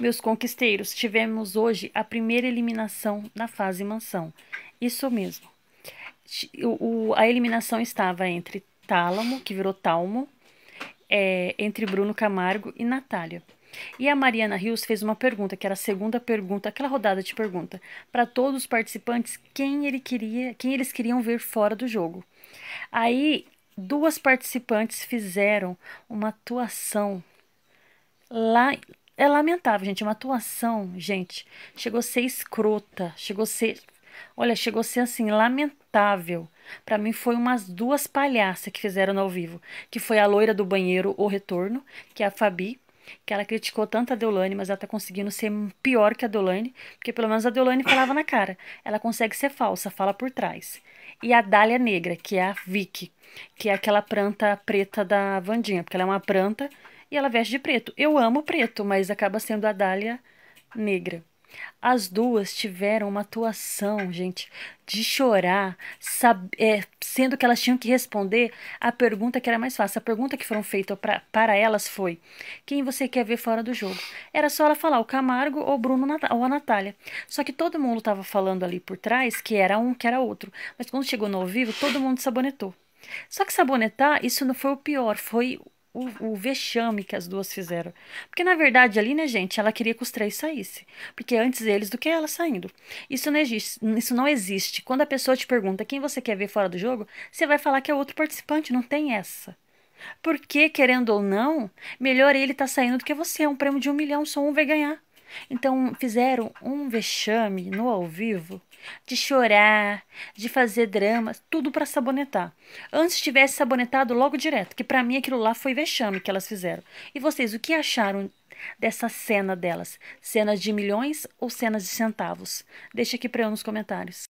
Meus conquisteiros, tivemos hoje a primeira eliminação na fase mansão. Isso mesmo. O, o, a eliminação estava entre Tálamo, que virou Talmo, é, entre Bruno Camargo e Natália. E a Mariana Rios fez uma pergunta, que era a segunda pergunta, aquela rodada de pergunta, para todos os participantes quem ele queria, quem eles queriam ver fora do jogo. Aí duas participantes fizeram uma atuação lá é lamentável, gente. Uma atuação, gente, chegou a ser escrota, chegou a ser. Olha, chegou a ser assim, lamentável. Para mim foi umas duas palhaças que fizeram ao vivo, que foi a loira do banheiro O Retorno, que é a Fabi, que ela criticou tanto a Deolane, mas ela tá conseguindo ser pior que a Deolane, porque pelo menos a Deolane falava na cara. Ela consegue ser falsa, fala por trás. E a Dália Negra, que é a Vicky, que é aquela planta preta da Vandinha, porque ela é uma planta e ela veste de preto. Eu amo preto, mas acaba sendo a Dália negra. As duas tiveram uma atuação, gente, de chorar, é, sendo que elas tinham que responder a pergunta que era mais fácil. A pergunta que foram feita pra, para elas foi: quem você quer ver fora do jogo? Era só ela falar o Camargo ou o Bruno ou a Natália. Só que todo mundo estava falando ali por trás que era um, que era outro. Mas quando chegou no ao vivo, todo mundo sabonetou. Só que sabonetar, isso não foi o pior, foi o, o vexame que as duas fizeram. Porque, na verdade, ali, né, gente, ela queria que os três saíssem. Porque antes eles do que ela saindo. Isso não existe. Isso não existe. Quando a pessoa te pergunta quem você quer ver fora do jogo, você vai falar que é outro participante, não tem essa. Porque, querendo ou não, melhor ele tá saindo do que você. É um prêmio de um milhão, só um vai ganhar. Então fizeram um vexame no ao vivo de chorar, de fazer dramas, tudo para sabonetar. Antes tivesse sabonetado logo direto, que para mim aquilo lá foi vexame que elas fizeram. E vocês, o que acharam dessa cena delas? Cenas de milhões ou cenas de centavos? Deixa aqui para eu nos comentários.